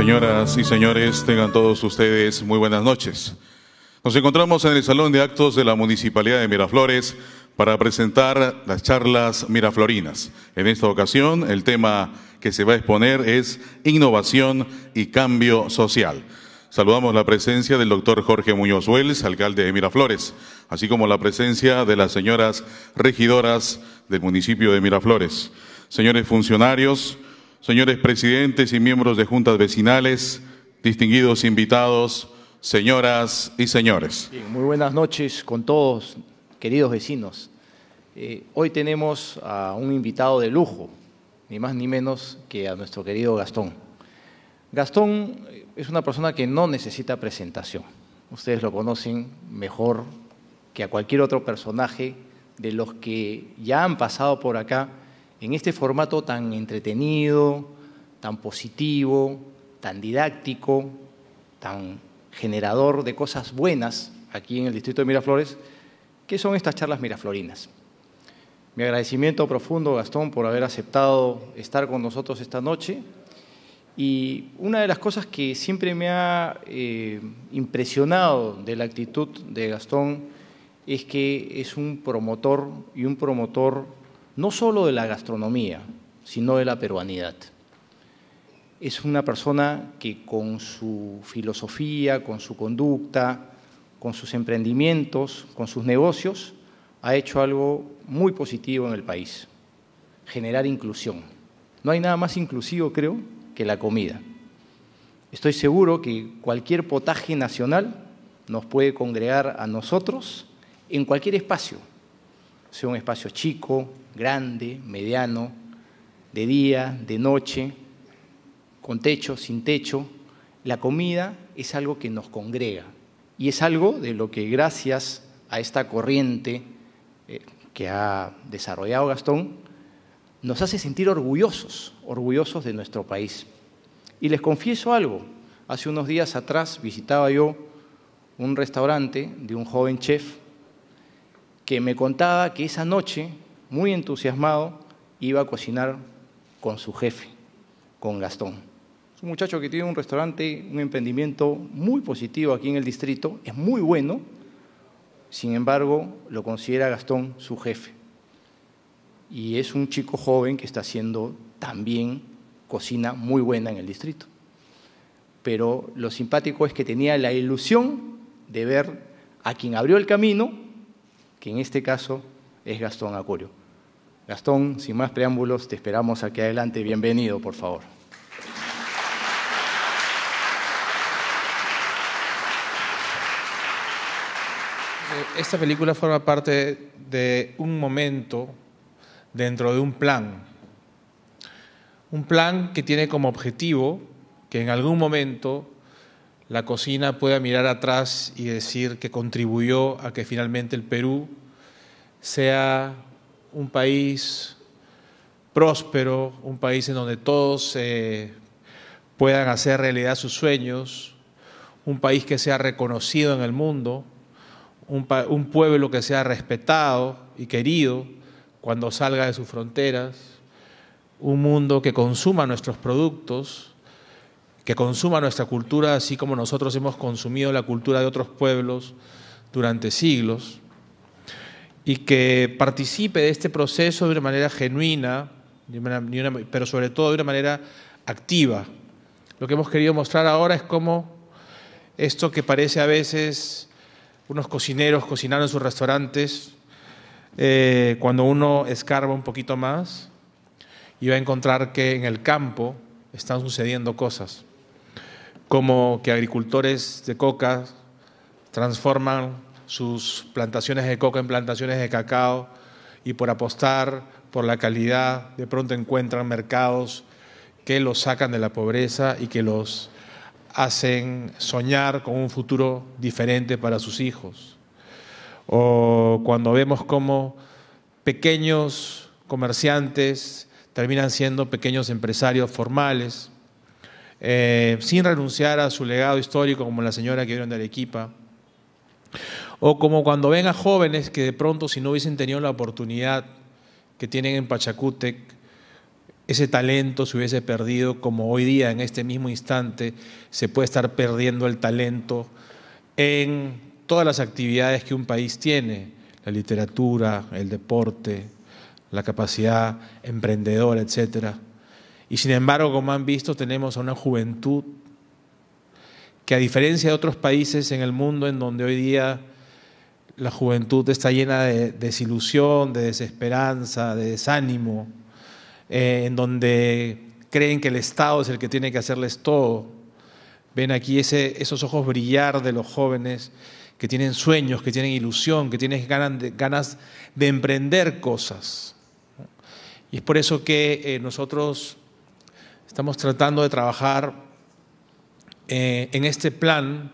Señoras y señores, tengan todos ustedes muy buenas noches. Nos encontramos en el Salón de Actos de la Municipalidad de Miraflores para presentar las charlas miraflorinas. En esta ocasión, el tema que se va a exponer es innovación y cambio social. Saludamos la presencia del doctor Jorge Muñoz Wells, alcalde de Miraflores, así como la presencia de las señoras regidoras del municipio de Miraflores. Señores funcionarios, señores presidentes y miembros de juntas vecinales, distinguidos invitados, señoras y señores. muy buenas noches con todos, queridos vecinos. Eh, hoy tenemos a un invitado de lujo, ni más ni menos que a nuestro querido Gastón. Gastón eh, es una persona que no necesita presentación. Ustedes lo conocen mejor que a cualquier otro personaje de los que ya han pasado por acá en este formato tan entretenido, tan positivo, tan didáctico, tan generador de cosas buenas aquí en el distrito de Miraflores, que son estas charlas miraflorinas. Mi agradecimiento profundo, Gastón, por haber aceptado estar con nosotros esta noche. Y una de las cosas que siempre me ha eh, impresionado de la actitud de Gastón es que es un promotor y un promotor no solo de la gastronomía, sino de la peruanidad. Es una persona que con su filosofía, con su conducta, con sus emprendimientos, con sus negocios, ha hecho algo muy positivo en el país, generar inclusión. No hay nada más inclusivo, creo, que la comida. Estoy seguro que cualquier potaje nacional nos puede congregar a nosotros en cualquier espacio, sea un espacio chico, grande, mediano, de día, de noche, con techo, sin techo. La comida es algo que nos congrega y es algo de lo que gracias a esta corriente eh, que ha desarrollado Gastón, nos hace sentir orgullosos, orgullosos de nuestro país. Y les confieso algo, hace unos días atrás visitaba yo un restaurante de un joven chef que me contaba que esa noche, muy entusiasmado, iba a cocinar con su jefe, con Gastón. Es un muchacho que tiene un restaurante, un emprendimiento muy positivo aquí en el distrito, es muy bueno, sin embargo, lo considera Gastón su jefe. Y es un chico joven que está haciendo también cocina muy buena en el distrito. Pero lo simpático es que tenía la ilusión de ver a quien abrió el camino que en este caso es Gastón Acurio. Gastón, sin más preámbulos, te esperamos aquí adelante. Bienvenido, por favor. Eh, esta película forma parte de un momento dentro de un plan. Un plan que tiene como objetivo que en algún momento la cocina pueda mirar atrás y decir que contribuyó a que finalmente el Perú sea un país próspero, un país en donde todos eh, puedan hacer realidad sus sueños, un país que sea reconocido en el mundo, un pueblo que sea respetado y querido cuando salga de sus fronteras, un mundo que consuma nuestros productos, que consuma nuestra cultura así como nosotros hemos consumido la cultura de otros pueblos durante siglos y que participe de este proceso de una manera genuina, pero sobre todo de una manera activa. Lo que hemos querido mostrar ahora es cómo esto que parece a veces unos cocineros cocinando en sus restaurantes, eh, cuando uno escarba un poquito más, y va a encontrar que en el campo están sucediendo cosas como que agricultores de coca transforman sus plantaciones de coca en plantaciones de cacao y por apostar por la calidad de pronto encuentran mercados que los sacan de la pobreza y que los hacen soñar con un futuro diferente para sus hijos. O cuando vemos cómo pequeños comerciantes terminan siendo pequeños empresarios formales, eh, sin renunciar a su legado histórico, como la señora que vieron de Arequipa. O como cuando ven a jóvenes que de pronto, si no hubiesen tenido la oportunidad que tienen en Pachacutec ese talento se hubiese perdido, como hoy día, en este mismo instante, se puede estar perdiendo el talento en todas las actividades que un país tiene, la literatura, el deporte, la capacidad emprendedora, etcétera. Y sin embargo, como han visto, tenemos a una juventud que a diferencia de otros países en el mundo en donde hoy día la juventud está llena de desilusión, de desesperanza, de desánimo, eh, en donde creen que el Estado es el que tiene que hacerles todo. Ven aquí ese, esos ojos brillar de los jóvenes que tienen sueños, que tienen ilusión, que tienen ganas de, emprender cosas. Y es por eso que eh, nosotros Estamos tratando de trabajar eh, en este plan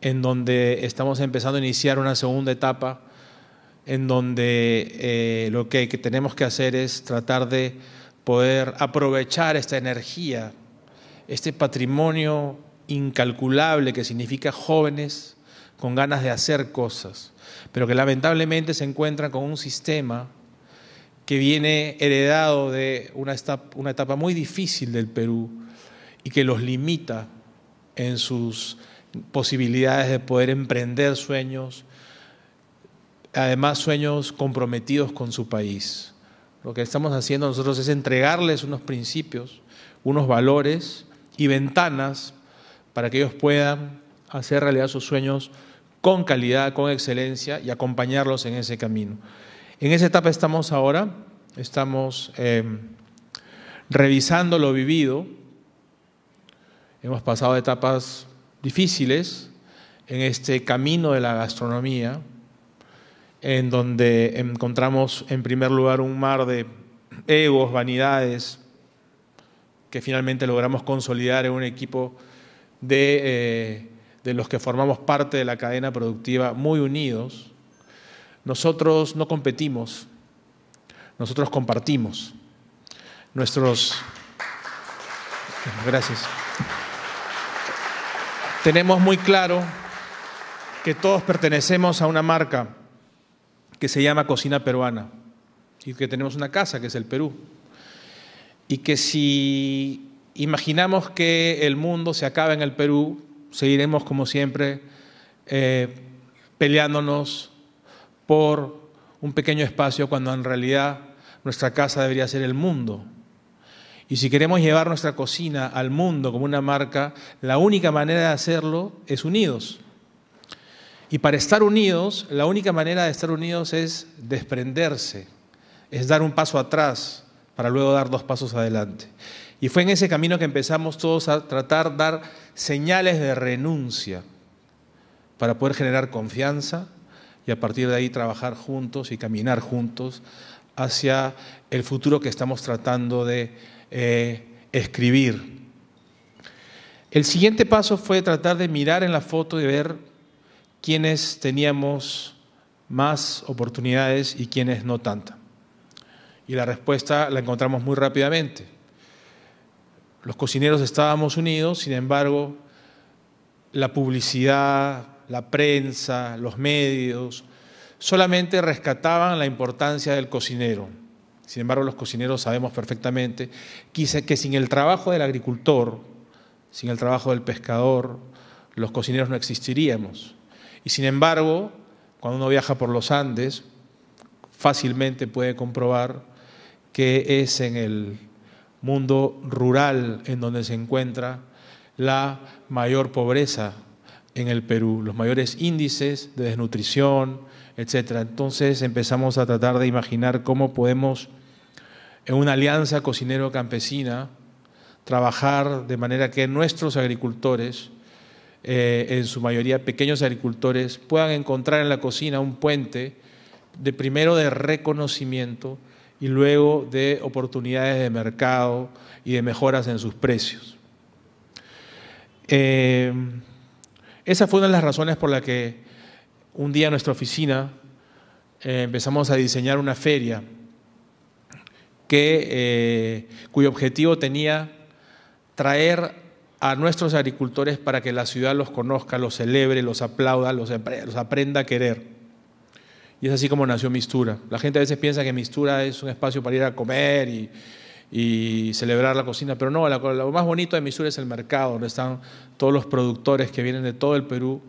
en donde estamos empezando a iniciar una segunda etapa, en donde eh, lo que tenemos que hacer es tratar de poder aprovechar esta energía, este patrimonio incalculable que significa jóvenes con ganas de hacer cosas, pero que lamentablemente se encuentran con un sistema que viene heredado de una etapa, una etapa muy difícil del Perú y que los limita en sus posibilidades de poder emprender sueños, además sueños comprometidos con su país. Lo que estamos haciendo nosotros es entregarles unos principios, unos valores y ventanas para que ellos puedan hacer realidad sus sueños con calidad, con excelencia y acompañarlos en ese camino. En esa etapa estamos ahora, estamos em, revisando lo vivido, hemos pasado etapas difíciles en este camino de la gastronomía, en donde encontramos en primer lugar un mar de egos, vanidades, que finalmente logramos consolidar en un equipo de eh, los que formamos parte de la cadena productiva muy unidos nosotros no competimos, nosotros compartimos. Nuestros. Gracias. Tenemos muy claro que todos pertenecemos a una marca que se llama Cocina Peruana y que tenemos una casa que es el Perú. Y que si imaginamos que el mundo se acaba en el Perú, seguiremos como siempre eh, peleándonos, por un pequeño espacio cuando en realidad nuestra casa debería ser el mundo. Y si queremos llevar nuestra cocina al mundo como una marca, la única manera de hacerlo es unidos. Y para estar unidos, la única manera de estar unidos es desprenderse, es dar un paso atrás para luego dar dos pasos adelante. Y fue en ese camino que empezamos todos a tratar de dar señales de renuncia para poder generar confianza, y a partir de ahí trabajar juntos y caminar juntos hacia el futuro que estamos tratando de eh, escribir. El siguiente paso fue tratar de mirar en la foto y ver quiénes teníamos más oportunidades y quiénes no tanta. Y la respuesta la encontramos muy rápidamente. Los cocineros estábamos unidos, sin embargo, la publicidad, la prensa, los medios, solamente rescataban la importancia del cocinero. Sin embargo, los cocineros sabemos perfectamente que sin el trabajo del agricultor, sin el trabajo del pescador, los cocineros no existiríamos. Y sin embargo, cuando uno viaja por los Andes, fácilmente puede comprobar que es en el mundo rural en donde se encuentra la mayor pobreza en el Perú, los mayores índices de desnutrición, etc. Entonces empezamos a tratar de imaginar cómo podemos, en una alianza cocinero-campesina, trabajar de manera que nuestros agricultores, eh, en su mayoría pequeños agricultores, puedan encontrar en la cocina un puente de primero de reconocimiento y luego de oportunidades de mercado y de mejoras en sus precios. Eh, esa fue una de las razones por la que un día en nuestra oficina eh, empezamos a diseñar una feria que, eh, cuyo objetivo tenía traer a nuestros agricultores para que la ciudad los conozca, los celebre, los aplauda, los, los aprenda a querer. Y es así como nació Mistura. La gente a veces piensa que Mistura es un espacio para ir a comer y y celebrar la cocina, pero no, lo más bonito de Missouri es el mercado, donde están todos los productores que vienen de todo el Perú.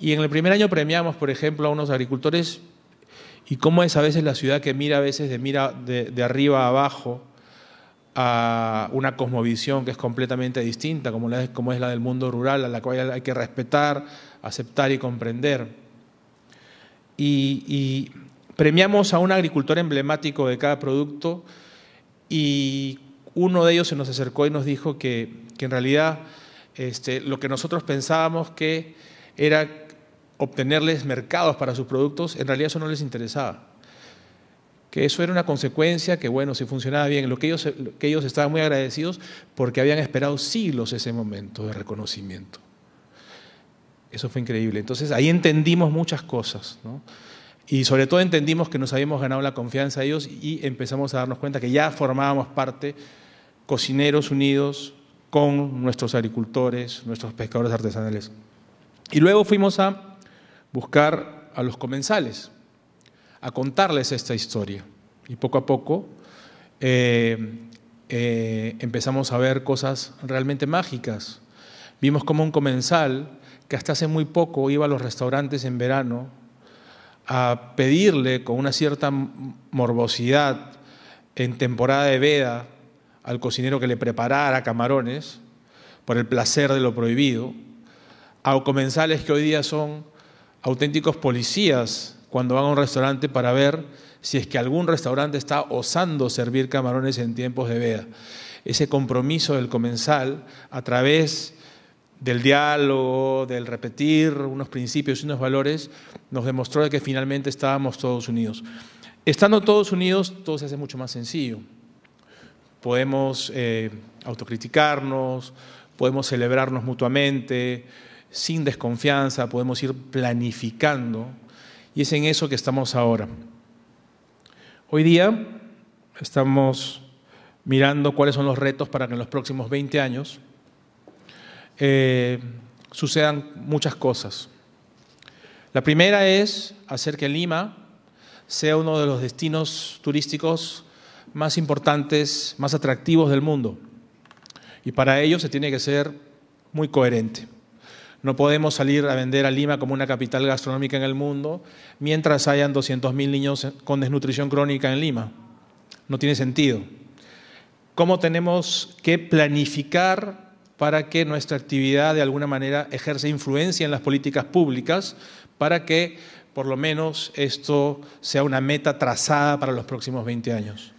Y en el primer año premiamos, por ejemplo, a unos agricultores y cómo es a veces la ciudad que mira a veces de, mira de, arriba a abajo a una cosmovisión que es completamente distinta, como, como es la del mundo rural, a la cual hay que respetar, aceptar y comprender. y premiamos a un agricultor emblemático de cada producto y uno de ellos se nos acercó y nos dijo que, que en realidad este, lo que nosotros pensábamos que era obtenerles mercados para sus productos, en realidad eso no les interesaba. Que eso era una consecuencia, que bueno, si funcionaba bien, lo que ellos, que ellos estaban muy agradecidos porque habían esperado siglos ese momento de reconocimiento. Eso fue increíble. Entonces ahí entendimos muchas cosas. ¿no? Y sobre todo entendimos que nos habíamos ganado la confianza de ellos y empezamos a darnos cuenta que ya formábamos parte, cocineros unidos, con nuestros agricultores, nuestros pescadores artesanales. Y luego fuimos a buscar a los comensales, a contarles esta historia. Y poco a poco eh, eh, empezamos a ver cosas realmente mágicas. Vimos como un comensal que hasta hace muy poco iba a los restaurantes en verano a pedirle con una cierta morbosidad en temporada de veda al cocinero que le preparara camarones por el placer de lo prohibido, a comensales que hoy día son auténticos policías cuando van a un restaurante para ver si es que algún restaurante está osando servir camarones en tiempos de veda. Ese compromiso del comensal a través del diálogo, del repetir unos principios y unos valores, nos demostró que finalmente estábamos todos unidos. Estando todos unidos, todo se hace mucho más sencillo. Podemos eh, autocriticarnos, podemos celebrarnos mutuamente, sin desconfianza, podemos ir planificando. Y es en eso que estamos ahora. Hoy día estamos mirando cuáles son los retos para que en los próximos 20 años eh, sucedan muchas cosas. La primera es hacer que Lima sea uno de los destinos turísticos más importantes, más atractivos del mundo. Y para ello se tiene que ser muy coherente. No podemos salir a vender a Lima como una capital gastronómica en el mundo mientras hayan 200.000 niños con desnutrición crónica en Lima. No tiene sentido. ¿Cómo tenemos que planificar para que nuestra actividad de alguna manera ejerce influencia en las políticas públicas, para que por lo menos esto sea una meta trazada para los próximos 20 años.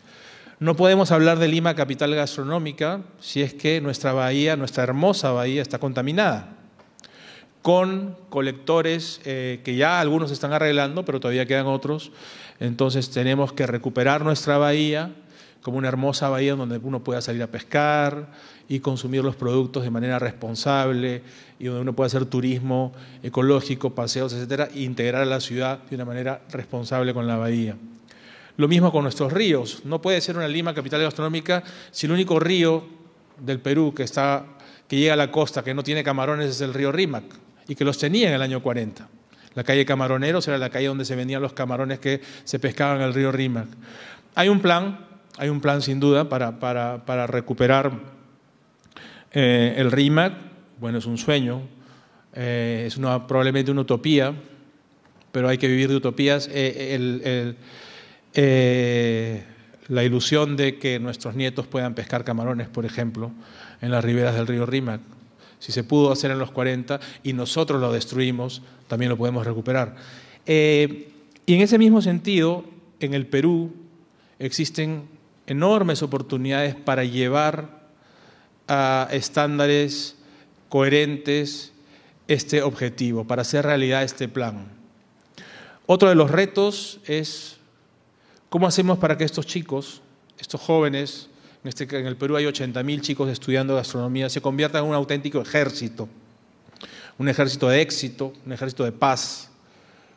No podemos hablar de Lima capital gastronómica si es que nuestra bahía, nuestra hermosa bahía, está contaminada con colectores eh, que ya algunos están arreglando, pero todavía quedan otros. Entonces tenemos que recuperar nuestra bahía, como una hermosa bahía donde uno pueda salir a pescar y consumir los productos de manera responsable y donde uno pueda hacer turismo ecológico, paseos, etcétera, e integrar a la ciudad de una manera responsable con la bahía. Lo mismo con nuestros ríos. No puede ser una Lima capital gastronómica si el único río del Perú que, está, que llega a la costa, que no tiene camarones, es el río Rímac, y que los tenía en el año 40. La calle Camaroneros era la calle donde se vendían los camarones que se pescaban en el río Rímac. Hay un plan hay un plan sin duda para, recuperar eh, el RIMAC. Bueno, es un sueño, eh, es una, probablemente una utopía, pero hay que vivir de utopías. Eh, la ilusión de que nuestros nietos puedan pescar camarones, por ejemplo, en las riberas del río Rímac. Si se pudo hacer en los 40 y nosotros lo destruimos, también lo podemos recuperar. y en ese mismo sentido, en el Perú existen enormes oportunidades para llevar a estándares coherentes este objetivo, para hacer realidad este plan. Otro de los retos es cómo hacemos para que estos chicos, estos jóvenes, en, este, en el Perú hay 80.000 chicos estudiando gastronomía, se conviertan en un auténtico ejército, un ejército de éxito, un ejército de paz,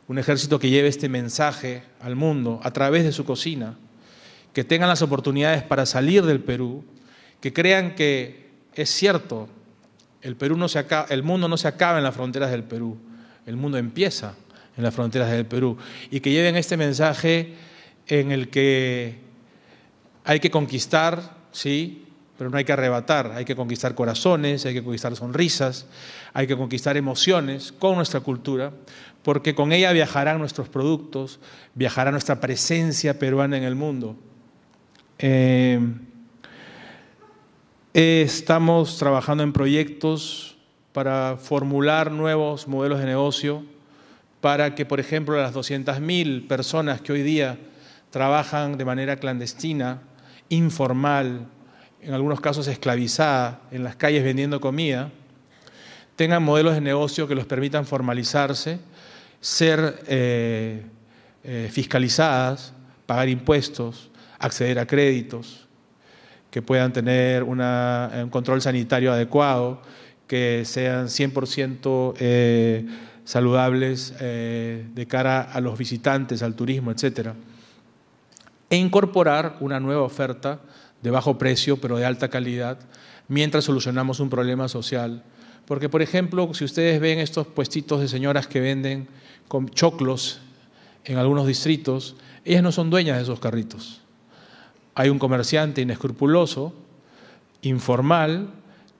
un ejército que lleve este mensaje al mundo a través de su cocina que tengan las oportunidades para salir del Perú, que crean que es cierto, el, Perú no el mundo no se acaba en las fronteras del Perú, el mundo empieza en las fronteras del Perú, y que lleven este mensaje en el que hay que conquistar, sí, pero no hay que arrebatar, hay que conquistar corazones, hay que conquistar sonrisas, hay que conquistar emociones con nuestra cultura, porque con ella viajarán nuestros productos, viajará nuestra presencia peruana en el mundo. Em, estamos trabajando en proyectos para formular nuevos modelos de negocio, para que, por ejemplo, las 200.000 personas que hoy día trabajan de manera clandestina, informal, en algunos casos esclavizada, en las calles vendiendo comida, tengan modelos de negocio que los permitan formalizarse, ser eh, eh, fiscalizadas, pagar impuestos, acceder a créditos, que puedan tener un control sanitario adecuado, que sean 100% eh, saludables eh, de cara a los visitantes, al turismo, etc. E incorporar una nueva oferta de bajo precio, pero de alta calidad, mientras solucionamos un problema social. Porque, por ejemplo, si ustedes ven estos puestitos de señoras que venden con choclos en algunos distritos, ellas no son dueñas de esos carritos hay un comerciante inescrupuloso, informal,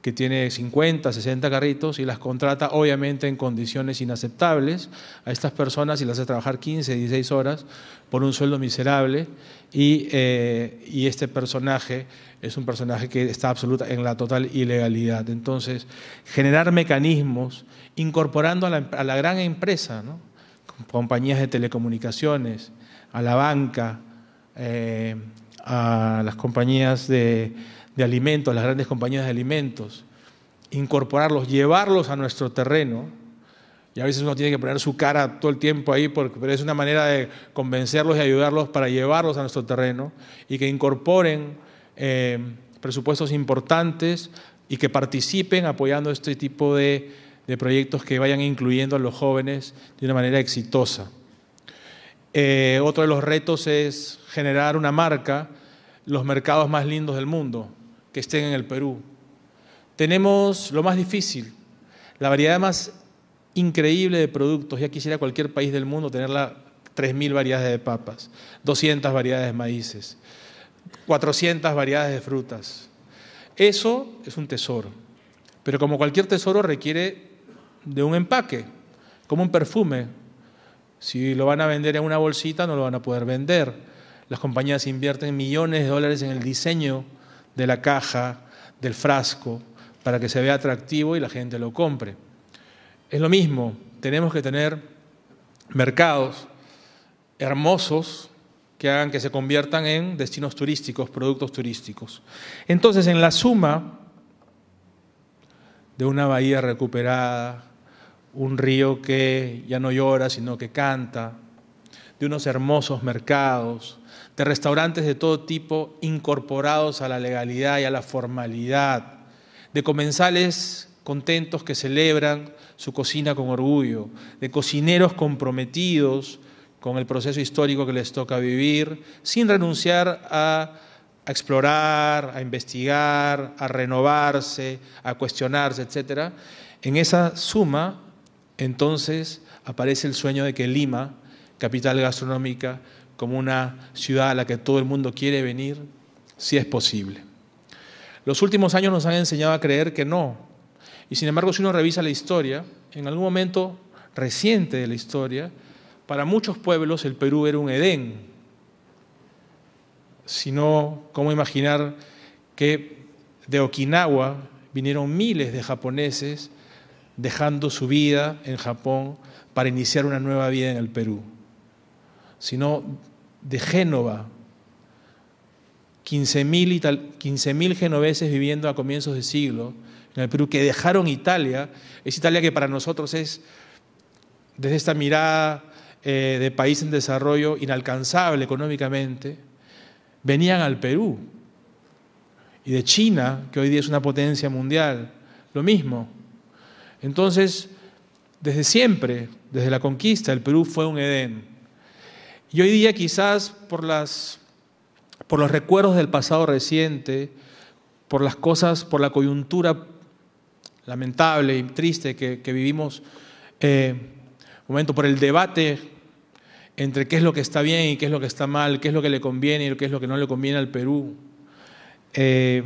que tiene 50, 60 carritos y las contrata obviamente en condiciones inaceptables a estas personas y las hace trabajar 15, 16 horas por un sueldo miserable eh, y, este personaje es un personaje que está absoluta en la total ilegalidad. Entonces, generar mecanismos incorporando a la, gran empresa, compañías de telecomunicaciones, a la banca, eh, a las compañías de, alimentos, a las grandes compañías de alimentos, incorporarlos, llevarlos a nuestro terreno. Y a veces uno tiene que poner su cara todo el tiempo ahí, porque, pero es una manera de convencerlos y ayudarlos para llevarlos a nuestro terreno y que incorporen eh, presupuestos importantes y que participen apoyando este tipo de, proyectos que vayan incluyendo a los jóvenes de una manera exitosa. Eh, otro de los retos es generar una marca, los mercados más lindos del mundo, que estén en el Perú. Tenemos lo más difícil, la variedad más increíble de productos. Ya quisiera cualquier país del mundo tener 3.000 variedades de papas, 200 variedades de maíces, 400 variedades de frutas. Eso es un tesoro. Pero como cualquier tesoro requiere de un empaque, como un perfume. Si lo van a vender en una bolsita no lo van a poder vender. Las compañías invierten millones de dólares en el diseño de la caja, del frasco, para que se vea atractivo y la gente lo compre. Es lo mismo, tenemos que tener mercados hermosos que hagan que se conviertan en destinos turísticos, productos turísticos. Entonces, en la suma de una bahía recuperada, un río que ya no llora, sino que canta, de unos hermosos mercados, de restaurantes de todo tipo incorporados a la legalidad y a la formalidad, de comensales contentos que celebran su cocina con orgullo, de cocineros comprometidos con el proceso histórico que les toca vivir, sin renunciar a, explorar, a investigar, a renovarse, a cuestionarse, etc. En esa suma, entonces, aparece el sueño de que Lima, capital gastronómica, como una ciudad a la que todo el mundo quiere venir, si es posible. Los últimos años nos han enseñado a creer que no. Y sin embargo, si uno revisa la historia, en algún momento reciente de la historia, para muchos pueblos el Perú era un Edén. Si no, ¿cómo imaginar que de Okinawa vinieron miles de japoneses dejando su vida en Japón para iniciar una nueva vida en el Perú? de Génova. 15.000 genoveses viviendo a comienzos de siglo en el Perú, que dejaron Italia. Es Italia que para nosotros es, desde esta mirada eh, de país en desarrollo, inalcanzable económicamente. Venían al Perú. Y de China, que hoy día es una potencia mundial, lo mismo. Entonces, desde siempre, desde la conquista, el Perú fue un Edén. Y hoy día quizás por, las, por los recuerdos del pasado reciente, por las cosas, por la coyuntura lamentable y triste que, vivimos, eh, momento, por el debate entre qué es lo que está bien y qué es lo que está mal, qué es lo que le conviene y qué es lo que no le conviene al Perú. Eh,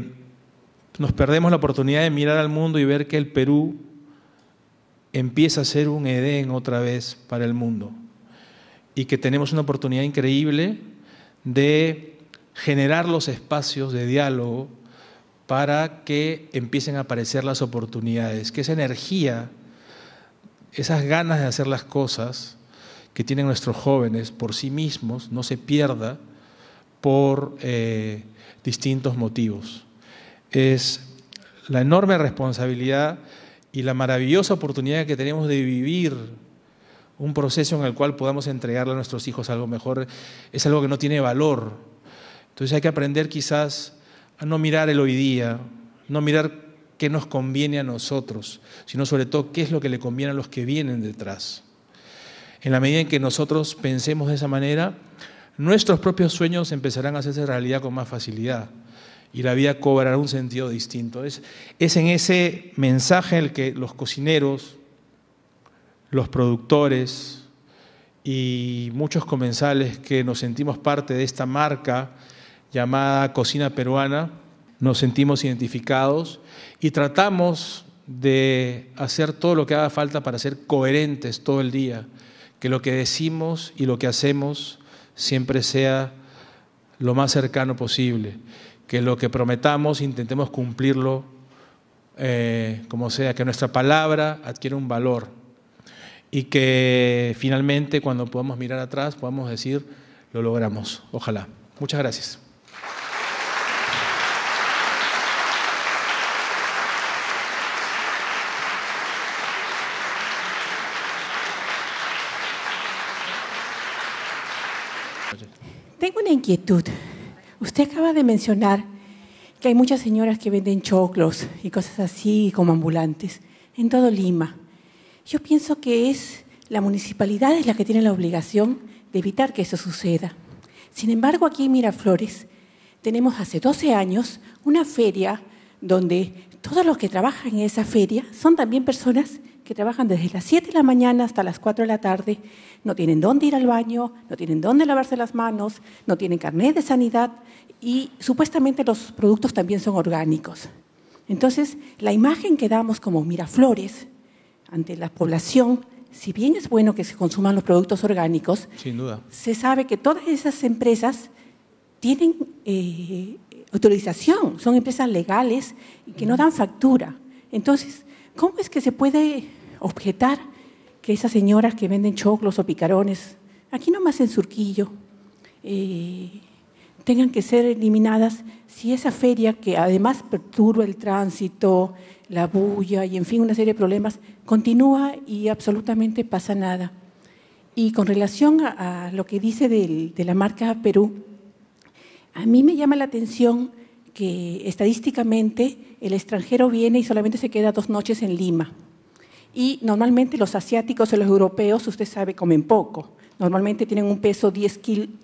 nos perdemos la oportunidad de mirar al mundo y ver que el Perú empieza a ser un Edén otra vez para el mundo y que tenemos una oportunidad increíble de generar los espacios de diálogo para que empiecen a aparecer las oportunidades, que esa energía, esas ganas de hacer las cosas que tienen nuestros jóvenes por sí mismos no se pierda por eh, distintos motivos. Es la enorme responsabilidad y la maravillosa oportunidad que tenemos de vivir un proceso en el cual podamos entregarle a nuestros hijos algo mejor, es algo que no tiene valor. Entonces hay que aprender quizás a no mirar el hoy día, no mirar qué nos conviene a nosotros, sino sobre todo qué es lo que le conviene a los que vienen detrás. En la medida en que nosotros pensemos de esa manera, nuestros propios sueños empezarán a hacerse realidad con más facilidad y la vida cobrará un sentido distinto. Es, es en ese mensaje el que los cocineros, los productores y muchos comensales que nos sentimos parte de esta marca llamada Cocina Peruana, nos sentimos identificados y tratamos de hacer todo lo que haga falta para ser coherentes todo el día, que lo que decimos y lo que hacemos siempre sea lo más cercano posible, que lo que prometamos intentemos cumplirlo eh, como sea, que nuestra palabra adquiera un valor y que finalmente cuando podamos mirar atrás podamos decir, lo logramos. Ojalá. Muchas gracias. Tengo una inquietud. Usted acaba de mencionar que hay muchas señoras que venden choclos y cosas así como ambulantes en todo Lima. Yo pienso que es la municipalidad es la que tiene la obligación de evitar que eso suceda. Sin embargo, aquí en Miraflores tenemos hace 12 años una feria donde todos los que trabajan en esa feria son también personas que trabajan desde las 7 de la mañana hasta las 4 de la tarde, no tienen dónde ir al baño, no tienen dónde lavarse las manos, no tienen carnet de sanidad y supuestamente los productos también son orgánicos. Entonces, la imagen que damos como Miraflores ante la población, si bien es bueno que se consuman los productos orgánicos, se sabe que todas esas empresas tienen eh, autorización, son empresas legales y que no dan factura. Entonces, ¿cómo es que se puede objetar que esas señoras que venden choclos o picarones, aquí nomás en Surquillo, eh, tengan que ser eliminadas si esa feria que además perturba el tránsito, la bulla y, en fin, una serie de problemas, continúa y absolutamente pasa nada. Y con relación a, lo que dice de la marca Perú, a mí me llama la atención que estadísticamente el extranjero viene y solamente se queda dos noches en Lima. Y normalmente los asiáticos o los europeos, usted sabe, comen poco. Normalmente tienen un peso 10,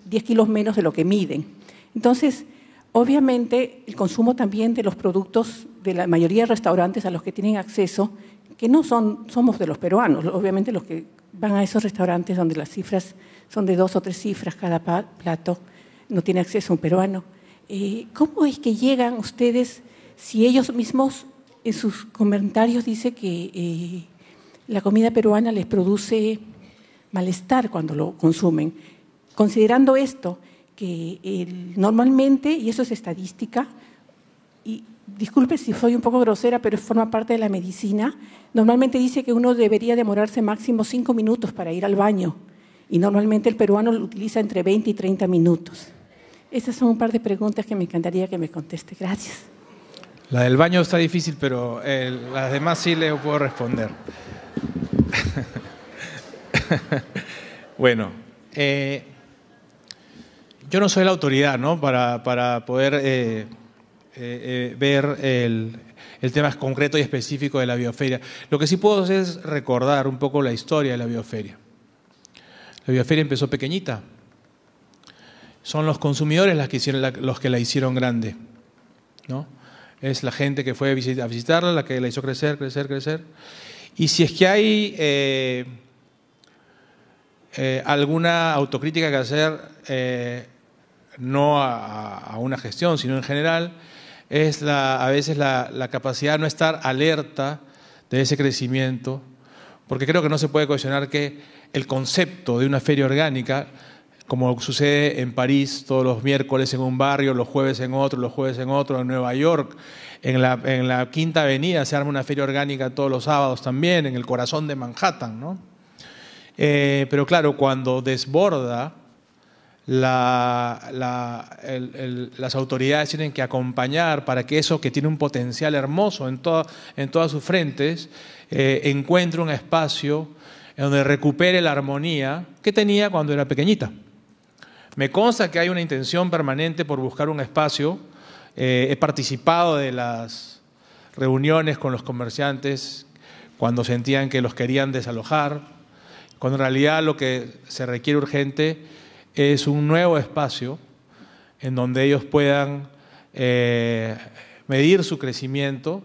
10 kilos menos de lo que miden. Entonces, obviamente, el consumo también de los productos de la mayoría de restaurantes a los que tienen acceso, que no son, somos de los peruanos, obviamente los que van a esos restaurantes donde las cifras son de dos o tres cifras cada plato, no tiene acceso a un peruano. Eh, ¿Cómo es que llegan ustedes si ellos mismos en sus comentarios dicen que eh, la comida peruana les produce malestar cuando lo consumen? Considerando esto, que normalmente, y eso es estadística, y disculpe si soy un poco grosera, pero forma parte de la medicina, normalmente dice que uno debería demorarse máximo cinco minutos para ir al baño y normalmente el peruano lo utiliza entre 20 y 30 minutos. Esas son un par de preguntas que me encantaría que me conteste. Gracias. La del baño está difícil, pero eh, las demás sí le puedo responder. bueno, eh, yo no soy la autoridad, ¿no? Para, poder... Eh, eh, eh, ver el, tema concreto y específico de la bioferia. Lo que sí puedo hacer es recordar un poco la historia de la bioferia. La bioferia empezó pequeñita. Son los consumidores las que hicieron los que la hicieron grande. ¿no? Es la gente que fue a, visitarla la que la hizo crecer, crecer, crecer. Y si es que hay eh, alguna autocrítica que hacer, no a, una gestión, sino en general, es a veces la, capacidad de no estar alerta de ese crecimiento, porque creo que no se puede cuestionar que el concepto de una feria orgánica, como sucede en París todos los miércoles en un barrio, los jueves en otro, los jueves en otro, en Nueva York, en la, Quinta Avenida se arma una feria orgánica todos los sábados también, en el corazón de Manhattan, ¿no? Eh, pero claro, cuando desborda las autoridades tienen que acompañar para que eso que tiene un potencial hermoso en, todas sus frentes eh, encuentre un espacio en donde recupere la armonía que tenía cuando era pequeñita. Me consta que hay una intención permanente por buscar un espacio. Eh, he participado de las reuniones con los comerciantes cuando sentían que los querían desalojar, cuando en realidad lo que se requiere urgente es un nuevo espacio en donde ellos puedan eh, medir su crecimiento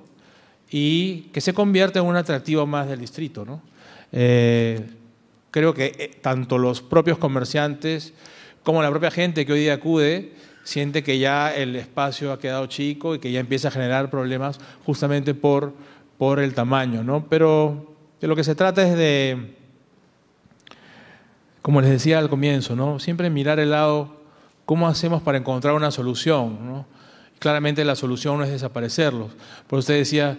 y que se convierta en un atractivo más del distrito. ¿no? Eh, creo que eh, tanto los propios comerciantes como la propia gente que hoy día acude siente que ya el espacio ha quedado chico y que ya empieza a generar problemas justamente por, por el tamaño. Pero de lo que se trata es de como les decía al comienzo, ¿no? siempre mirar el lado, ¿cómo hacemos para encontrar una solución? Claramente la solución no es desaparecerlos. Por usted decía,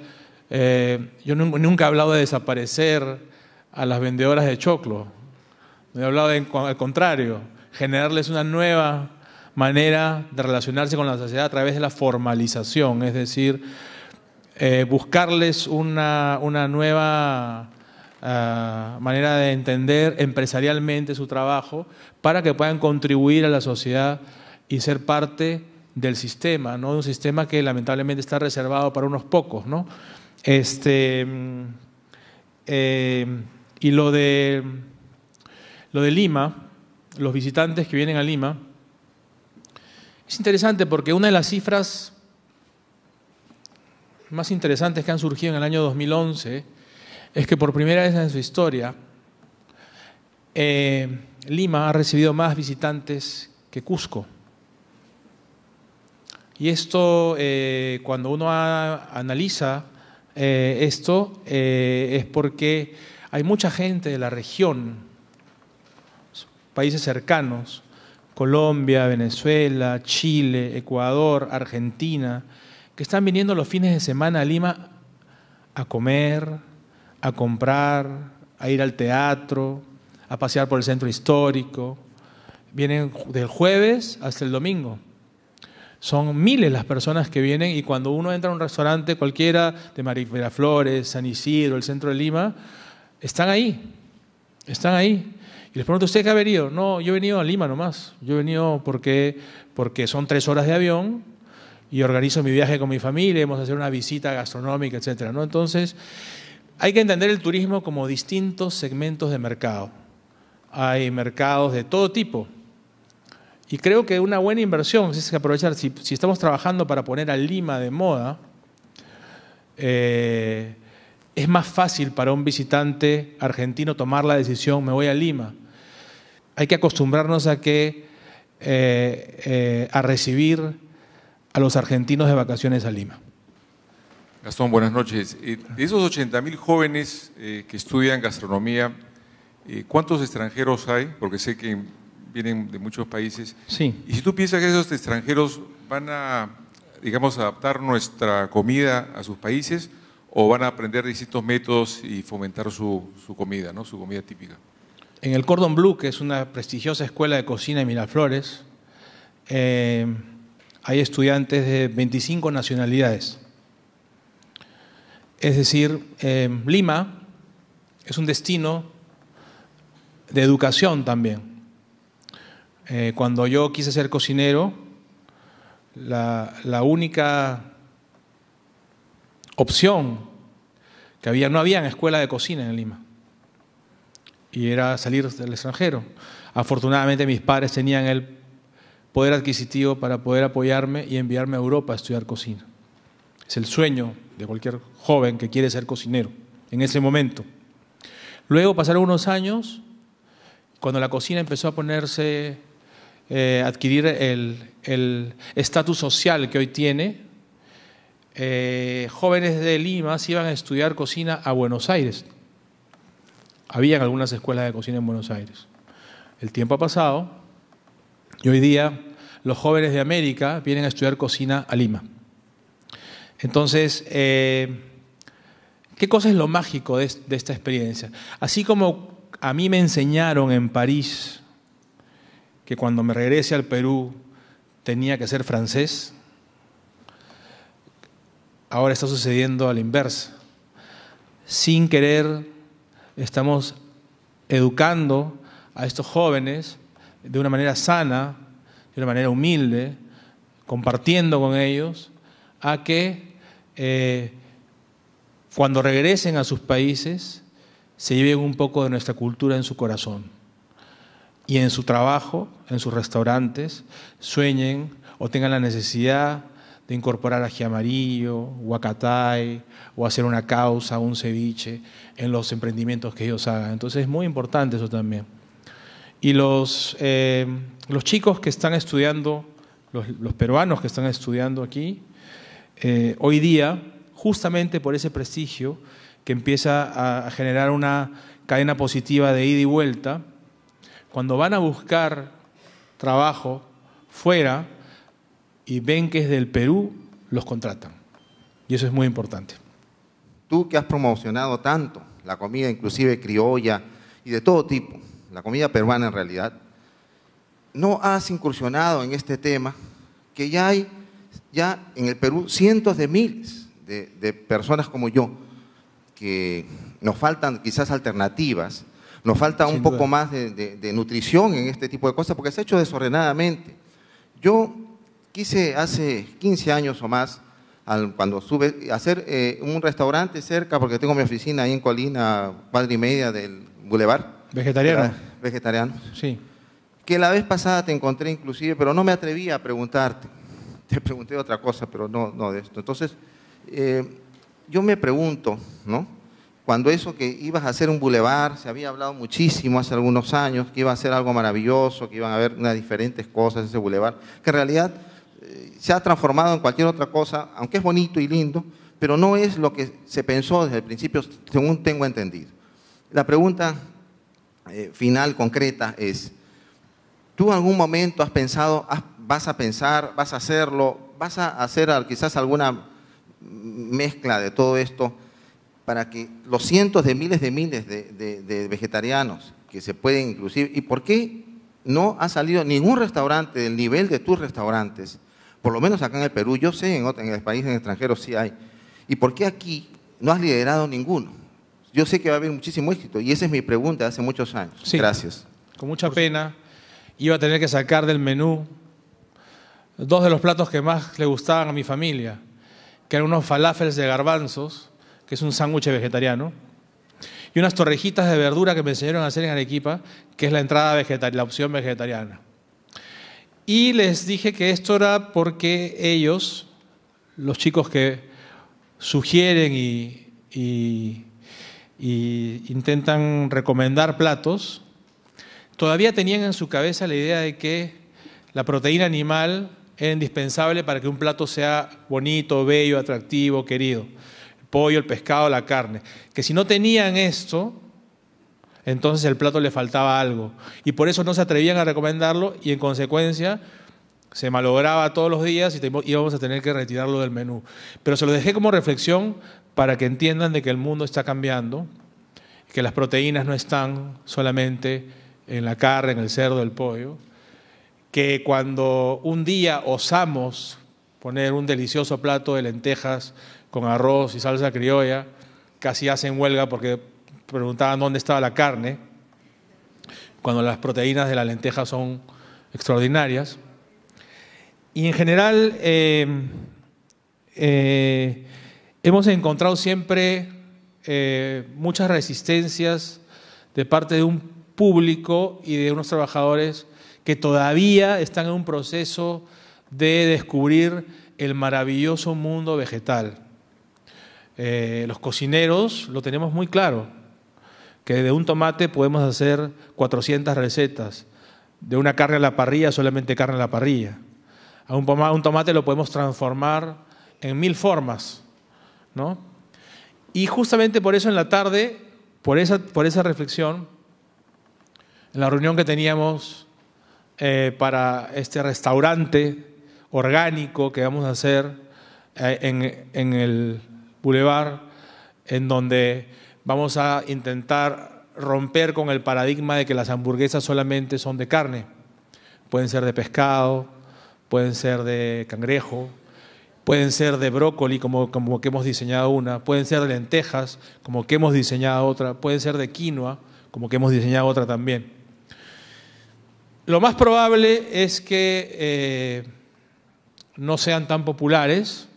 eh, yo nunca he hablado de desaparecer a las vendedoras de choclo, he hablado al contrario, generarles una nueva manera de relacionarse con la sociedad a través de la formalización, es decir, eh, buscarles una nueva Ah, manera de entender empresarialmente su trabajo para que puedan contribuir a la sociedad y ser parte del sistema, ¿no? un sistema que lamentablemente está reservado para unos pocos. ¿no? Este, mm, eh, y lo de, lo de Lima, los visitantes que vienen a Lima, es interesante porque una de las cifras más interesantes que han surgido en el año 2011 es que por primera vez en su historia, eh, Lima ha recibido más visitantes que Cusco. Y esto, eh, cuando uno analiza eh, esto, es porque hay mucha gente de la región, países cercanos, Colombia, Venezuela, Chile, Ecuador, Argentina, que están viniendo los fines de semana a Lima a comer, a comprar, a ir al teatro, a pasear por el centro histórico. Vienen del jueves hasta el domingo. Son miles las personas que vienen y cuando uno entra a un restaurante cualquiera de Flores, San Isidro, el centro de Lima, están ahí, están ahí. Y les pregunto, ¿usted qué ha venido? No, yo he venido a Lima nomás. Yo he venido porque, porque son tres horas de avión y organizo mi viaje con mi familia, vamos a hacer una visita gastronómica, etc. ¿no? Entonces, hay que entender el turismo como distintos segmentos de mercado. Hay mercados de todo tipo. Y creo que una buena inversión es aprovechar, si, estamos trabajando para poner a Lima de moda, eh, es más fácil para un visitante argentino tomar la decisión, me voy a Lima. Hay que acostumbrarnos a que eh, eh, a recibir a los argentinos de vacaciones a Lima. Gastón, buenas noches. Eh, de esos 80 mil jóvenes eh, que estudian gastronomía, eh, ¿cuántos extranjeros hay? Porque sé que vienen de muchos países. Sí. Y si tú piensas que esos extranjeros van a, digamos, adaptar nuestra comida a sus países o van a aprender distintos métodos y fomentar su, comida, ¿no? Su comida típica. En el Cordon Blue, que es una prestigiosa escuela de cocina en Miraflores, hay estudiantes de 25 nacionalidades es decir, em, Lima es un destino de educación también. Eh, cuando yo quise ser cocinero, la, la, única opción que había, no había escuela de cocina en Lima, y era salir del extranjero. Afortunadamente mis padres tenían el poder adquisitivo para poder apoyarme y enviarme a Europa a estudiar cocina. Es el sueño de cualquier joven que quiere ser cocinero en ese momento. Luego pasaron unos años, cuando la cocina empezó a ponerse, eh, adquirir el estatus social que hoy tiene, eh, jóvenes de Lima se iban a estudiar cocina a Buenos Aires. Habían algunas escuelas de cocina en Buenos Aires. El tiempo ha pasado y hoy día los jóvenes de América vienen a estudiar cocina a Lima. Entonces, eh, ¿qué cosa es lo mágico de, de esta experiencia? Así como a mí me enseñaron en París que cuando me regrese al Perú tenía que ser francés, ahora está sucediendo a la inversa. Sin querer, estamos educando a estos jóvenes de una manera sana, de una manera humilde, compartiendo con ellos, a que eh, cuando regresen a sus países, se lleven un poco de nuestra cultura en su corazón. Y en su trabajo, en sus restaurantes, sueñen o tengan la necesidad de incorporar ají amarillo, huacatay, o hacer una causa, un ceviche, en los emprendimientos que ellos hagan. Entonces es muy importante eso también. Y los, eh, los chicos que están estudiando, los, los peruanos que están estudiando aquí, eh, hoy día, justamente por ese prestigio que empieza a generar una cadena positiva de ida y vuelta, cuando van a buscar trabajo fuera y ven que es del Perú, los contratan. Y eso es muy importante. Tú que has promocionado tanto la comida, inclusive criolla y de todo tipo, la comida peruana en realidad, no has incursionado en este tema que ya hay ya en el Perú cientos de miles de, personas como yo que nos faltan quizás alternativas, nos falta un poco más de, nutrición en este tipo de cosas porque se ha hecho desordenadamente. Yo quise hace 15 años o más, cuando sube, hacer eh, un restaurante cerca, porque tengo mi oficina ahí en Colina, cuadra y media del Boulevard. Vegetariano. vegetariano. Sí. Que la vez pasada te encontré inclusive, pero no me atreví a preguntarte te pregunté otra cosa, pero no, no de esto. Entonces, eh, yo me pregunto, ¿no? Cuando eso que ibas a hacer un bulevar, se había hablado muchísimo hace algunos años, que iba a ser algo maravilloso, que iban a haber unas diferentes cosas en ese bulevar, que en realidad eh, se ha transformado en cualquier otra cosa, aunque es bonito y lindo, pero no es lo que se pensó desde el principio, según tengo entendido. La pregunta eh, final, concreta, es, ¿tú en algún momento has pensado, has vas a pensar, vas a hacerlo, vas a hacer quizás alguna mezcla de todo esto para que los cientos de miles de miles de, vegetarianos que se pueden inclusive, ¿y por qué no ha salido ningún restaurante del nivel de tus restaurantes? Por lo menos acá en el Perú, yo sé, en, otros en el país en extranjero sí hay. ¿Y por qué aquí no has liderado ninguno? Yo sé que va a haber muchísimo éxito y esa es mi pregunta hace muchos años. Gracias. Con mucha pena, iba a tener que sacar del menú dos de los platos que más le gustaban a mi familia, que eran unos falafels de garbanzos, que es un sándwich vegetariano, y unas torrejitas de verdura que me enseñaron a hacer en Arequipa, que es la entrada vegetariana, la opción vegetariana. Y les dije que esto era porque ellos, los chicos que sugieren e y intentan recomendar platos, todavía tenían en su cabeza la idea de que la proteína animal es indispensable para que un plato sea bonito, bello, atractivo, querido. El pollo, el pescado, la carne. Que si no tenían esto, entonces el plato le faltaba algo. Y por eso no se atrevían a recomendarlo y en consecuencia se malograba todos los días y íbamos a tener que retirarlo del menú. Pero se lo dejé como reflexión para que entiendan de que el mundo está cambiando, que las proteínas no están solamente en la carne, en el cerdo, el pollo, que cuando un día osamos poner un delicioso plato de lentejas con arroz y salsa criolla, casi hacen huelga porque preguntaban dónde estaba la carne, cuando las proteínas de la lenteja son extraordinarias. Y en general eh, eh, hemos encontrado siempre eh, muchas resistencias de parte de un público y de unos trabajadores que todavía están en un proceso de descubrir el maravilloso mundo vegetal. Eh, los cocineros lo tenemos muy claro, que de un tomate podemos hacer 400 recetas, de una carne a la parrilla solamente carne a la parrilla. A un tomate lo podemos transformar en mil formas, Y justamente por eso en la tarde, por esa reflexión, en la reunión que teníamos eh, para este restaurante orgánico que vamos a hacer eh, en, el Boulevard, en donde vamos a intentar romper con el paradigma de que las hamburguesas solamente son de carne. Pueden ser de pescado, pueden ser de cangrejo, pueden ser de brócoli, como, como que hemos diseñado una, pueden ser de lentejas, como que hemos diseñado otra, pueden ser de quinoa, como que hemos diseñado otra también. Lo más probable es que eh, no sean tan populares,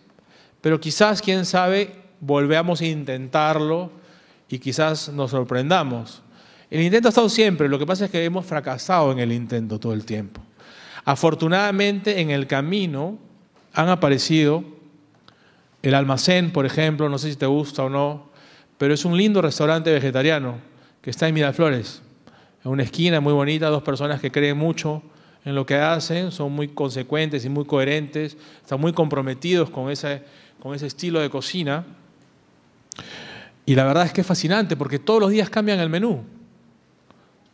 pero quizás, quién sabe, volvamos a intentarlo y quizás nos sorprendamos. El intento ha estado siempre, lo que pasa es que hemos fracasado en el intento todo el tiempo. Afortunadamente, en el camino han aparecido el almacén, por ejemplo, no sé si te gusta o no, pero es un lindo restaurante vegetariano que está en Miraflores en una esquina muy bonita, dos personas que creen mucho en lo que hacen, son muy consecuentes y muy coherentes, están muy comprometidos con ese, con ese estilo de cocina. Y la verdad es que es fascinante porque todos los días cambian el menú.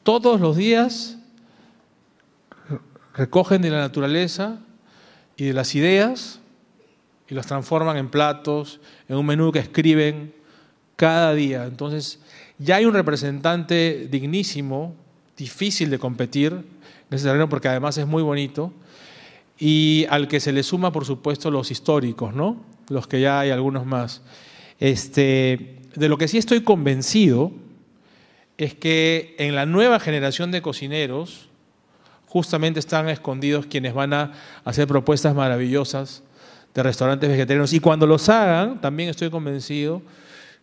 Todos los días recogen de la naturaleza y de las ideas y las transforman en platos, en un menú que escriben cada día. Entonces, ya hay un representante dignísimo, difícil de competir en ese terreno porque además es muy bonito, y al que se le suma, por supuesto, los históricos, ¿no? Los que ya hay algunos más. Este, de lo que sí estoy convencido es que en la nueva generación de cocineros justamente están escondidos quienes van a hacer propuestas maravillosas de restaurantes vegetarianos. Y cuando los hagan, también estoy convencido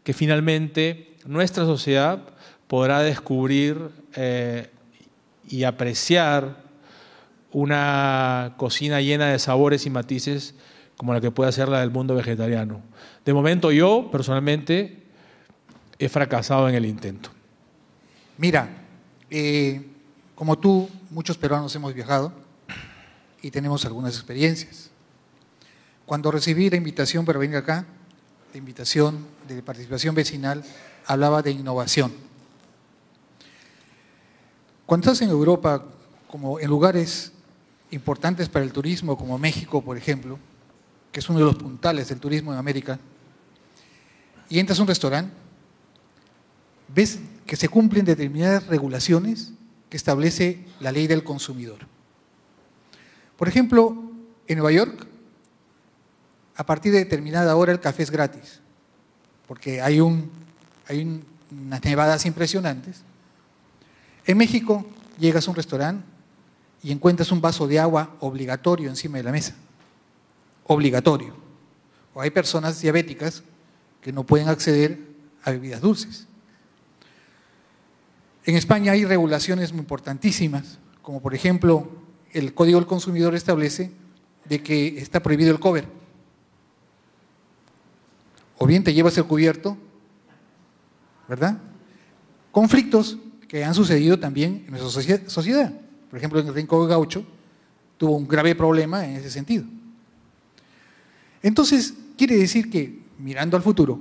que finalmente nuestra sociedad podrá descubrir eh, y apreciar una cocina llena de sabores y matices como la que puede hacer la del mundo vegetariano. De momento yo personalmente he fracasado en el intento. Mira, eh, como tú, muchos peruanos hemos viajado y tenemos algunas experiencias. Cuando recibí la invitación para venga acá, la invitación de participación vecinal, hablaba de innovación. Cuando estás en Europa, como en lugares importantes para el turismo, como México, por ejemplo, que es uno de los puntales del turismo en América, y entras a un restaurante, ves que se cumplen determinadas regulaciones que establece la ley del consumidor. Por ejemplo, en Nueva York, a partir de determinada hora el café es gratis, porque hay un hay unas nevadas impresionantes. En México llegas a un restaurante y encuentras un vaso de agua obligatorio encima de la mesa. Obligatorio. O hay personas diabéticas que no pueden acceder a bebidas dulces. En España hay regulaciones muy importantísimas, como por ejemplo el Código del Consumidor establece de que está prohibido el cover. O bien te llevas el cubierto ¿verdad? Conflictos que han sucedido también en nuestra sociedad. Por ejemplo, en el Rincón Gaucho tuvo un grave problema en ese sentido. Entonces, quiere decir que mirando al futuro,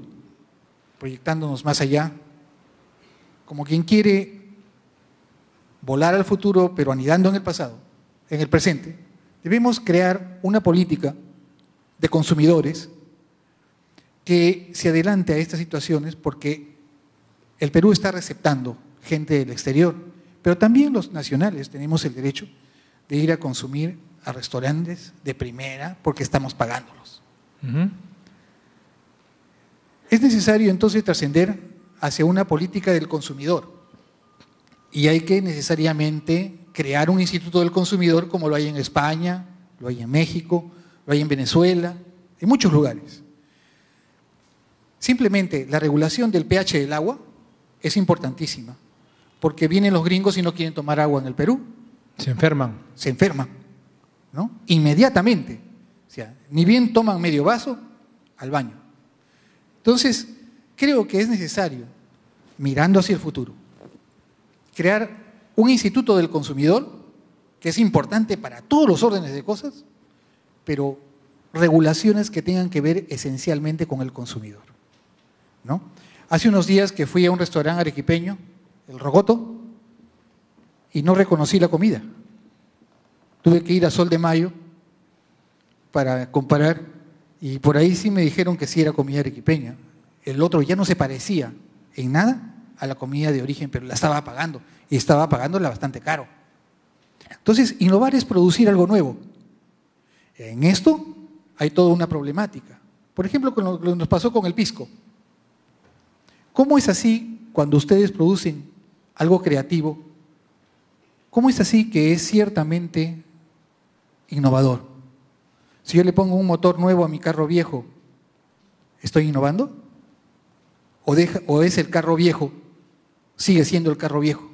proyectándonos más allá, como quien quiere volar al futuro pero anidando en el pasado, en el presente, debemos crear una política de consumidores que se adelante a estas situaciones porque el Perú está receptando gente del exterior, pero también los nacionales tenemos el derecho de ir a consumir a restaurantes de primera porque estamos pagándolos. Es necesario entonces trascender hacia una política del consumidor y hay que necesariamente crear un instituto del consumidor como lo hay en España, lo hay en México, lo hay en Venezuela, en muchos lugares. Simplemente la regulación del pH del agua es importantísima, porque vienen los gringos y no quieren tomar agua en el Perú. Se enferman. Se enferman, ¿no? Inmediatamente. O sea, ni bien toman medio vaso, al baño. Entonces, creo que es necesario, mirando hacia el futuro, crear un instituto del consumidor, que es importante para todos los órdenes de cosas, pero regulaciones que tengan que ver esencialmente con el consumidor. ¿no? Hace unos días que fui a un restaurante arequipeño, el Rogoto, y no reconocí la comida. Tuve que ir a Sol de Mayo para comparar y por ahí sí me dijeron que sí era comida arequipeña. El otro ya no se parecía en nada a la comida de origen, pero la estaba pagando y estaba pagándola bastante caro. Entonces, innovar es producir algo nuevo. En esto hay toda una problemática. Por ejemplo, con lo que nos pasó con el pisco. ¿Cómo es así cuando ustedes producen algo creativo? ¿Cómo es así que es ciertamente innovador? Si yo le pongo un motor nuevo a mi carro viejo, ¿estoy innovando? ¿O, es el carro viejo? Sigue siendo el carro viejo.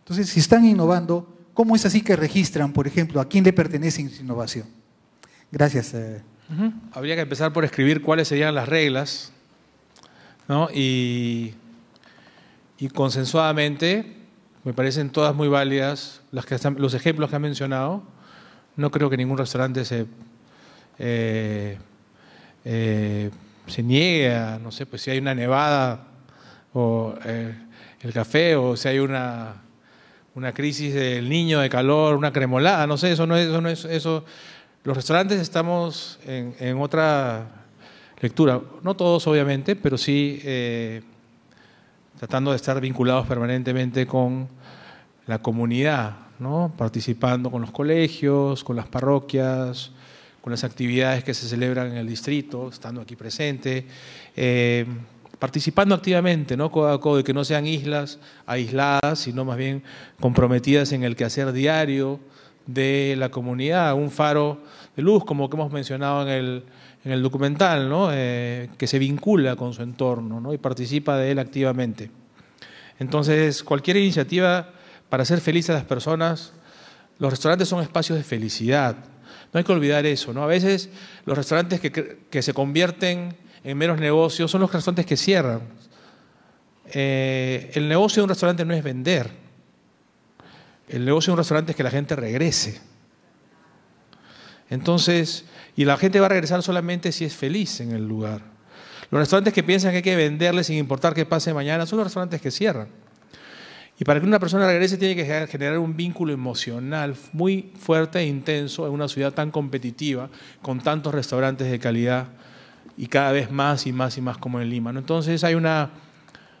Entonces, si están innovando, ¿cómo es así que registran, por ejemplo, a quién le pertenece su innovación? Gracias. Eh. Habría que empezar por escribir cuáles serían las reglas ¿no? Y, consensuadamente, me parecen todas muy válidas las que los ejemplos que han mencionado. No creo que ningún restaurante eh, eh, se, niegue a, no sé, pues si hay una nevada o eh, el café o si hay una, una crisis del niño de calor, una cremolada, no sé, eso no es, eso no es, eso. Los restaurantes estamos en, en otra lectura. No todos, obviamente, pero sí eh, tratando de estar vinculados permanentemente con la comunidad, ¿no? participando con los colegios, con las parroquias, con las actividades que se celebran en el distrito, estando aquí presente, eh, participando activamente, ¿no? codo a codo, y que no sean islas aisladas, sino más bien comprometidas en el quehacer diario de la comunidad, un faro de luz, como que hemos mencionado en el en el documental, eh, que se vincula con su entorno ¿no? y participa de él activamente. Entonces, cualquier iniciativa para hacer feliz a las personas, los restaurantes son espacios de felicidad. No hay que olvidar eso. ¿no? A veces los restaurantes que, se convierten en meros negocios son los restaurantes que cierran. Eh, el negocio de un restaurante no es vender. El negocio de un restaurante es que la gente regrese. Entonces, y la gente va a regresar solamente si es feliz en el lugar. Los restaurantes que piensan que hay que venderle sin importar qué pase mañana son los restaurantes que cierran. Y para que una persona regrese tiene que generar un vínculo emocional muy fuerte e intenso en una ciudad tan competitiva, con tantos restaurantes de calidad y cada vez más y más y más como en Lima. Entonces hay una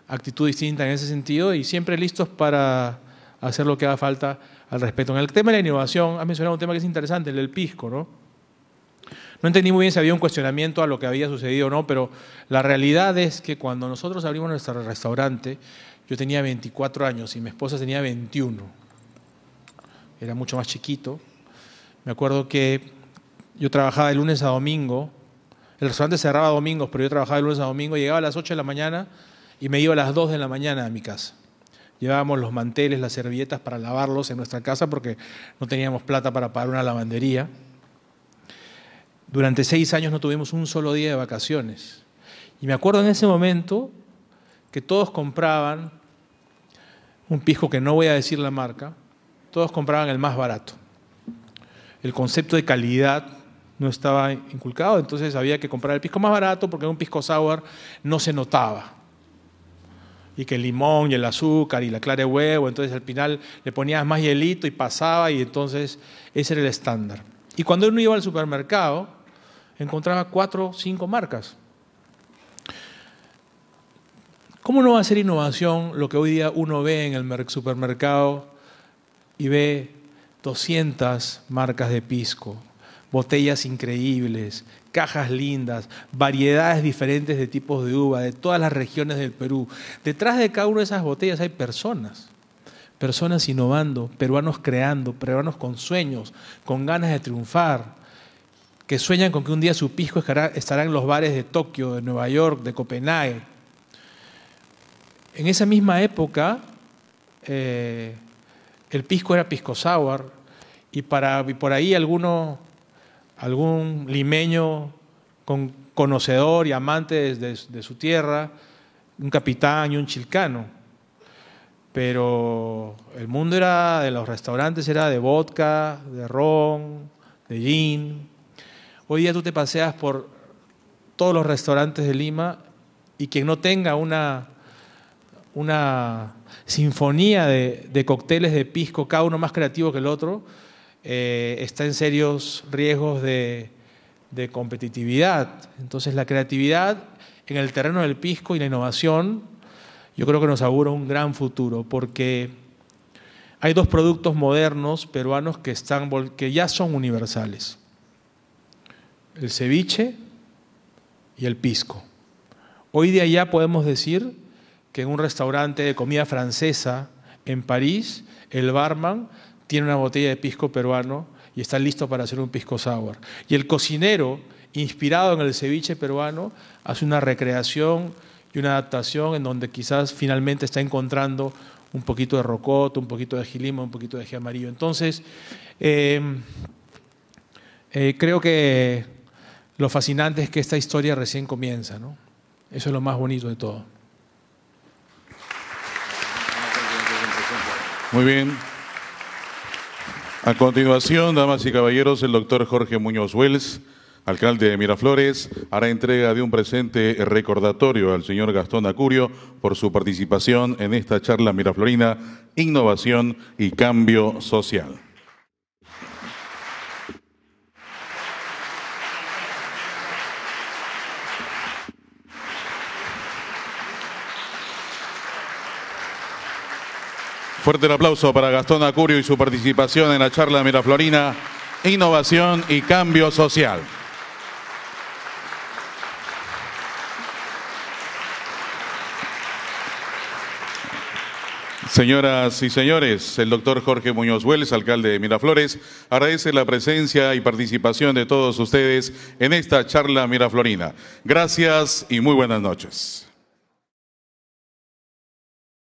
actitud distinta en ese sentido y siempre listos para hacer lo que haga falta al respecto. En el tema de la innovación, has mencionado un tema que es interesante, el del pisco, ¿no? No entendí muy bien si había un cuestionamiento a lo que había sucedido o no, pero la realidad es que cuando nosotros abrimos nuestro restaurante, yo tenía 24 años y mi esposa tenía 21. Era mucho más chiquito. Me acuerdo que yo trabajaba de lunes a domingo. El restaurante cerraba domingos, pero yo trabajaba de lunes a domingo. Llegaba a las 8 de la mañana y me iba a las 2 de la mañana a mi casa. Llevábamos los manteles, las servilletas para lavarlos en nuestra casa porque no teníamos plata para pagar una lavandería. Durante seis años no tuvimos un solo día de vacaciones. Y me acuerdo en ese momento que todos compraban un pisco que no voy a decir la marca, todos compraban el más barato. El concepto de calidad no estaba inculcado, entonces había que comprar el pisco más barato porque un pisco sour no se notaba. Y que el limón y el azúcar y la clara de huevo, entonces al final le ponías más hielito y pasaba y entonces ese era el estándar. Y cuando uno iba al supermercado, encontraba cuatro o cinco marcas. ¿Cómo no va a ser innovación lo que hoy día uno ve en el supermercado y ve 200 marcas de pisco, botellas increíbles, cajas lindas, variedades diferentes de tipos de uva de todas las regiones del Perú. Detrás de cada una de esas botellas hay personas, personas innovando, peruanos creando, peruanos con sueños, con ganas de triunfar, que sueñan con que un día su pisco estará en los bares de Tokio, de Nueva York, de Copenhague. En esa misma época, eh, el pisco era pisco sour, y, para, por ahí alguno, algún limeño con, conocedor y amante de, su tierra, un capitán y un chilcano. Pero el mundo era de los restaurantes, era de vodka, de ron, de gin, Hoy día tú te paseas por todos los restaurantes de Lima y quien no tenga una, una sinfonía de, de cócteles de pisco, cada uno más creativo que el otro, eh, está en serios riesgos de, de competitividad. Entonces la creatividad en el terreno del pisco y la innovación yo creo que nos augura un gran futuro porque hay dos productos modernos peruanos que, están, que ya son universales el ceviche y el pisco. Hoy de allá podemos decir que en un restaurante de comida francesa en París, el barman tiene una botella de pisco peruano y está listo para hacer un pisco sour. Y el cocinero, inspirado en el ceviche peruano, hace una recreación y una adaptación en donde quizás finalmente está encontrando un poquito de rocoto, un poquito de gilima, un poquito de ají amarillo. Entonces, eh, eh, creo que lo fascinante es que esta historia recién comienza, ¿no? Eso es lo más bonito de todo. Muy bien. A continuación, damas y caballeros, el doctor Jorge Muñoz Wells, alcalde de Miraflores, hará entrega de un presente recordatorio al señor Gastón Acurio por su participación en esta charla miraflorina Innovación y Cambio Social. Fuerte el aplauso para Gastón Acurio y su participación en la charla Miraflorina, Innovación y Cambio Social. Señoras y señores, el doctor Jorge Muñoz Hueles, alcalde de Miraflores, agradece la presencia y participación de todos ustedes en esta charla miraflorina. Gracias y muy buenas noches.